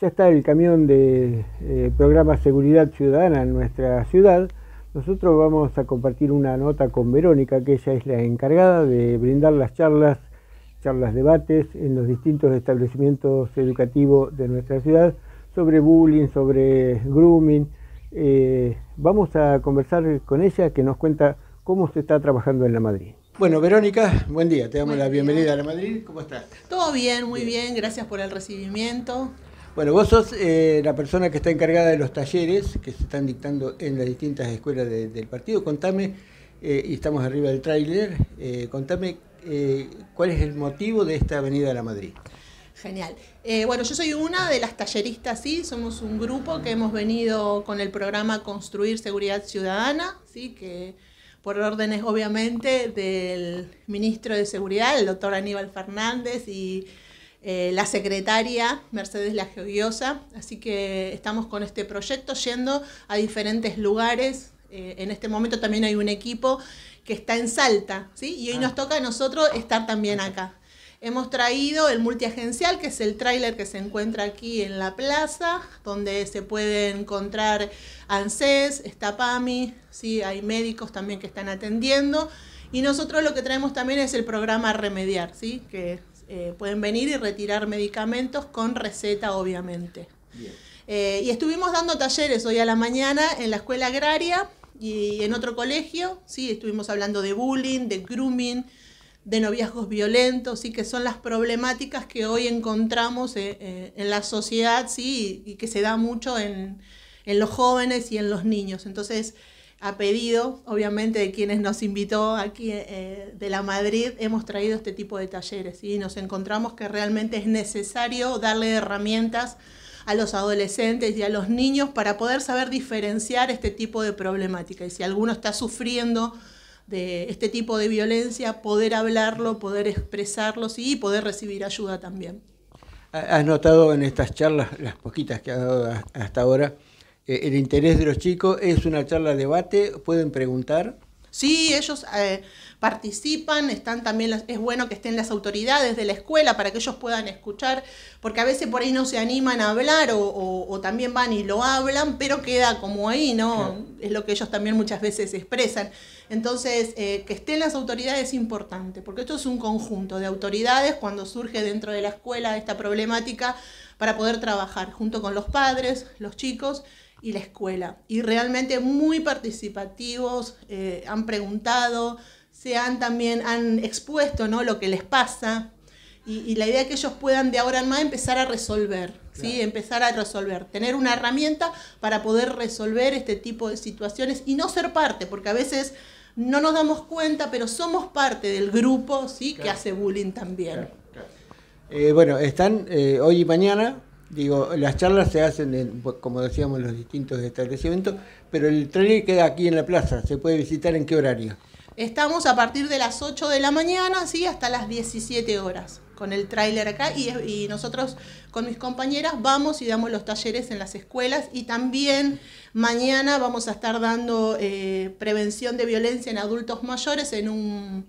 ya está el camión de eh, programa Seguridad Ciudadana en nuestra ciudad. Nosotros vamos a compartir una nota con Verónica, que ella es la encargada de brindar las charlas, charlas debates en los distintos establecimientos educativos de nuestra ciudad sobre bullying, sobre grooming. Eh, vamos a conversar con ella que nos cuenta cómo se está trabajando en la Madrid. Bueno, Verónica, buen día, te damos la bienvenida a la Madrid, ¿cómo estás? Todo bien, muy bien. gracias por el recibimiento. Bueno, vos sos eh, la persona que está encargada de los talleres que se están dictando en las distintas escuelas del partido. Contame, eh, y estamos arriba del tráiler, eh, contame cuál es el motivo de esta venida a la Madrid. Genial. bueno, yo soy una de las talleristas, sí, somos un grupo que hemos venido con el programa Construir Seguridad Ciudadana, sí, que por órdenes obviamente del ministro de Seguridad, el doctor Aníbal Fernández y eh, la secretaria Mercedes joyosa, Así que estamos con este proyecto yendo a diferentes lugares. Eh, en este momento también hay un equipo que está en Salta, ¿sí? Y hoy ah. nos toca a nosotros estar también acá. Hemos traído el multiagencial, que es el tráiler que se encuentra aquí en la plaza, donde se puede encontrar ANSES, está PAMI, ¿sí? hay médicos también que están atendiendo. Y nosotros lo que traemos también es el programa Remediar, ¿sí? que eh, pueden venir y retirar medicamentos con receta, obviamente. Eh, y estuvimos dando talleres hoy a la mañana en la escuela agraria y en otro colegio, sí, estuvimos hablando de bullying, de grooming, de noviazgos violentos, sí, que son las problemáticas que hoy encontramos eh, en la sociedad, sí, y, que se da mucho en, en los jóvenes y en los niños. Entonces, a pedido, obviamente, de quienes nos invitó aquí eh, de la Madrid, hemos traído este tipo de talleres y nos encontramos que realmente es necesario darle herramientas a los adolescentes y a los niños para poder saber diferenciar este tipo de problemática. Y si alguno está sufriendo de este tipo de violencia, poder hablarlo, poder expresarlo y poder recibir ayuda también. ¿Has notado en estas charlas, las poquitas que ha dado hasta ahora, eh, el interés de los chicos. Es una charla de debate, pueden preguntar. Sí, ellos eh, participan, están también es bueno que estén las autoridades de la escuela para que ellos puedan escuchar, porque a veces por ahí no se animan a hablar o, también van y lo hablan, pero queda como ahí, ¿no? Es lo que ellos también muchas veces expresan. Entonces, eh, que estén las autoridades es importante, porque esto es un conjunto de autoridades cuando surge dentro de la escuela esta problemática para poder trabajar junto con los padres, los chicos y la escuela. Y realmente muy participativos, eh, han preguntado, se han también han expuesto ¿no? lo que les pasa. Y, la idea es que ellos puedan de ahora en más empezar a resolver, ¿sí? empezar a resolver, tener una herramienta para poder resolver este tipo de situaciones y no ser parte, porque a veces no nos damos cuenta, pero somos parte del grupo ¿sí? que hace bullying también. Eh, bueno, están eh, hoy y mañana. Digo, las charlas se hacen, como decíamos, en los distintos establecimientos, pero el trailer queda aquí en la plaza. ¿Se puede visitar en qué horario? Estamos a partir de las 8 de la mañana, sí, hasta las 17 horas, con el trailer acá y, nosotros con mis compañeras vamos y damos los talleres en las escuelas y también mañana vamos a estar dando eh, prevención de violencia en adultos mayores en un...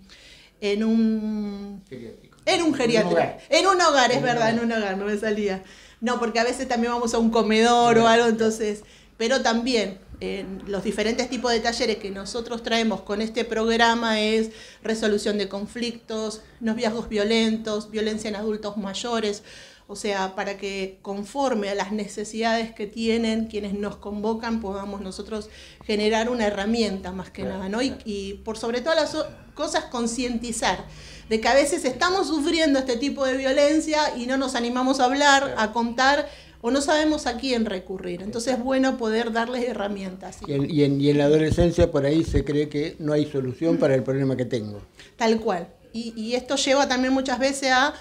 En un en un geriatra. En un hogar, es verdad, en un hogar, no me salía. No, porque a veces también vamos a un comedor o algo, entonces. Pero también eh, los diferentes tipos de talleres que nosotros traemos con este programa es resolución de conflictos, noviazgos violentos, violencia en adultos mayores, o sea, para que conforme a las necesidades que tienen quienes nos convocan podamos nosotros generar una herramienta más que nada, Y, por sobre todas las cosas concientizar de que a veces estamos sufriendo este tipo de violencia y no nos animamos a hablar, a contar o no sabemos a quién recurrir. Entonces es bueno poder darles herramientas. Y, en, la adolescencia por ahí se cree que no hay solución para el problema que tengo. Tal cual. y, esto lleva también muchas veces a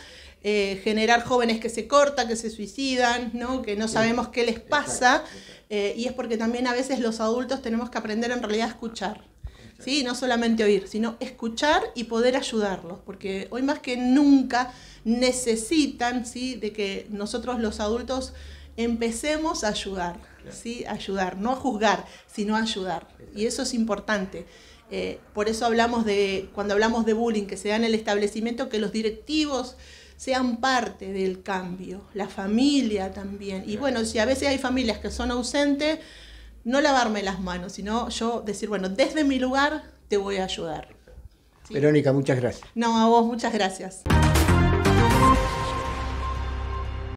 eh, generar jóvenes que se cortan, que se suicidan, ¿no? que no sabemos qué les pasa, eh, y es porque también a veces los adultos tenemos que aprender en realidad a escuchar. ¿Sí? No solamente oír, sino escuchar y poder ayudarlos, porque hoy más que nunca necesitan ¿sí? de que nosotros los adultos empecemos a ayudar, ¿sí? ayudar, no a juzgar, sino a ayudar. Y eso es importante. Eh, por eso hablamos de, cuando hablamos de bullying que se da en el establecimiento, que los directivos sean parte del cambio, la familia también. Y bueno, si a veces hay familias que son ausentes, no lavarme las manos, sino yo decir, bueno, desde mi lugar te voy a ayudar. Verónica, muchas gracias. No, a vos, muchas gracias.